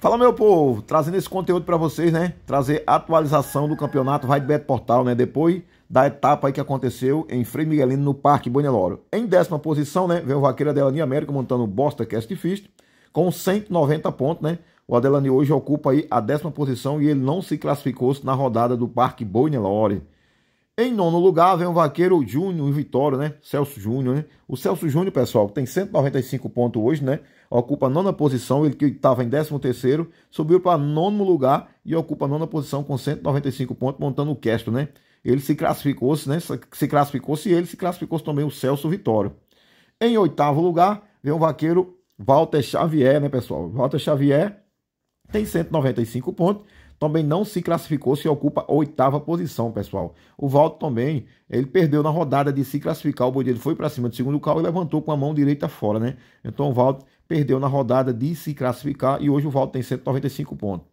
Fala meu povo, trazendo esse conteúdo para vocês, né? Trazer atualização do campeonato Vai Bet Portal, né? Depois da etapa aí que aconteceu em Frei Miguelino no Parque Boneloro. Em décima posição, né? Vem o vaqueiro Adelani América montando o Bosta Cast Fist com 190 pontos, né? O Adelani hoje ocupa aí a décima posição e ele não se classificou na rodada do Parque Bonelore. Em nono lugar vem o vaqueiro Júnior Vitória, né? Celso Júnior, né? O Celso Júnior, pessoal, tem 195 pontos hoje, né? Ocupa a nona posição, ele que estava em 13 terceiro, subiu para nono lugar e ocupa a nona posição com 195 pontos, montando o Castro, né? Ele se classificou, né? Se classificou se ele se classificou também o Celso Vitória. Em oitavo lugar vem o vaqueiro Walter Xavier, né, pessoal? Walter Xavier tem 195 pontos, também não se classificou, se ocupa a oitava posição, pessoal. O Valdo também, ele perdeu na rodada de se classificar, o boi dele foi para cima do segundo carro e levantou com a mão direita fora, né? Então o Valdo perdeu na rodada de se classificar e hoje o Valdo tem 195 pontos.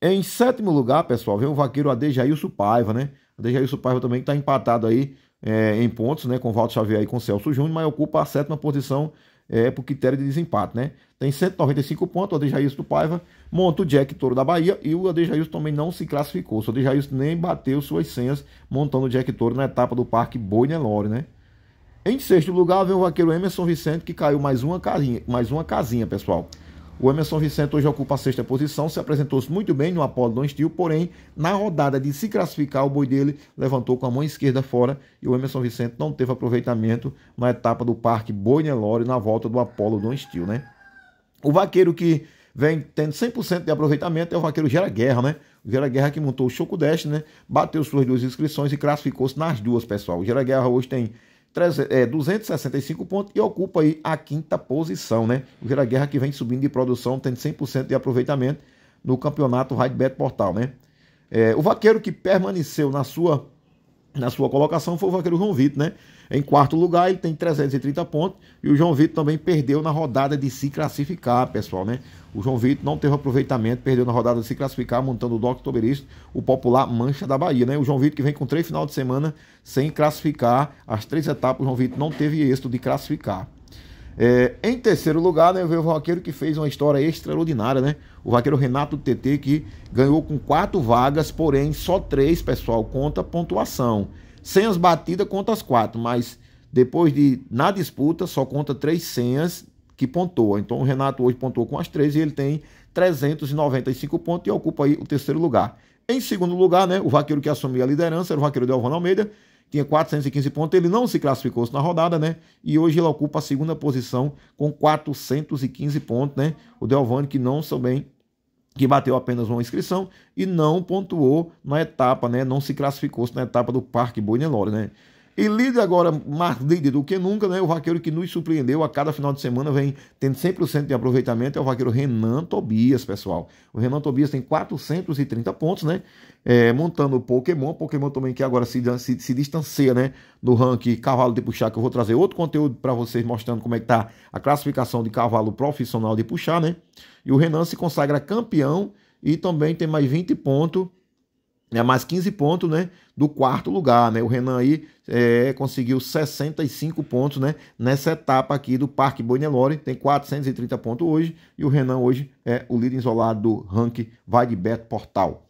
Em sétimo lugar, pessoal, vem o vaqueiro Adejailson Paiva, né? Adejailson Paiva também está empatado aí é, em pontos, né? Com o Valdo Xavier e com o Celso Júnior, mas ocupa a sétima posição é, por critério de desempate, né? Tem 195 pontos, o Adejailson do Paiva monta o Jack Toro da Bahia e o Adejailson também não se classificou. O Adejailson nem bateu suas senhas montando o Jack Toro na etapa do Parque Boi Nelore, né? Em sexto lugar vem o vaqueiro Emerson Vicente, que caiu mais uma casinha, mais uma casinha pessoal. O Emerson Vicente hoje ocupa a sexta posição, se apresentou-se muito bem no Apollo Don Steel, porém, na rodada de se classificar, o boi dele levantou com a mão esquerda fora e o Emerson Vicente não teve aproveitamento na etapa do Parque Boi Nelore na volta do Apollo Don Steel, né? O vaqueiro que vem tendo 100% de aproveitamento é o vaqueiro Gera Guerra, né? O Gera Guerra que montou o Choco né? Bateu suas duas inscrições e classificou-se nas duas, pessoal. O Gera Guerra hoje tem 265 é, pontos e ocupa aí a quinta posição, né? O Gera Guerra que vem subindo de produção, tendo 100% de aproveitamento no campeonato Bet Portal, né? É, o vaqueiro que permaneceu na sua na sua colocação foi o Vaqueiro João Vitor, né? Em quarto lugar, ele tem 330 pontos e o João Vitor também perdeu na rodada de se classificar, pessoal, né? O João Vitor não teve aproveitamento, perdeu na rodada de se classificar, montando o Toberista, o popular Mancha da Bahia, né? O João Vitor que vem com três final de semana sem classificar as três etapas, o João Vitor não teve êxito de classificar. É, em terceiro lugar, né, veio o vaqueiro que fez uma história extraordinária, né? O vaqueiro Renato TT que ganhou com quatro vagas, porém só três, pessoal, conta pontuação. Senhas batidas conta as quatro, mas depois de na disputa só conta três senhas que pontua. Então o Renato hoje pontuou com as três e ele tem 395 pontos e ocupa aí o terceiro lugar. Em segundo lugar, né, o vaqueiro que assumiu a liderança era o vaqueiro Delvano Almeida, tinha 415 pontos, ele não se classificou na rodada, né? E hoje ele ocupa a segunda posição com 415 pontos, né? O Delvani que não também que bateu apenas uma inscrição e não pontuou na etapa, né? Não se classificou na etapa do Parque Boi né? E líder agora, mais líder do que nunca, né? O vaqueiro que nos surpreendeu a cada final de semana vem tendo 100% de aproveitamento é o vaqueiro Renan Tobias, pessoal. O Renan Tobias tem 430 pontos, né? É, montando o Pokémon. Pokémon também que agora se, se, se distancia, né? No ranking cavalo de puxar, que eu vou trazer outro conteúdo para vocês mostrando como é que tá a classificação de cavalo profissional de puxar, né? E o Renan se consagra campeão e também tem mais 20 pontos é mais 15 pontos, né, do quarto lugar, né? O Renan aí é, conseguiu 65 pontos, né, nessa etapa aqui do Parque Boinelore, tem 430 pontos hoje, e o Renan hoje é o líder isolado do ranking Vai de Beto Portal.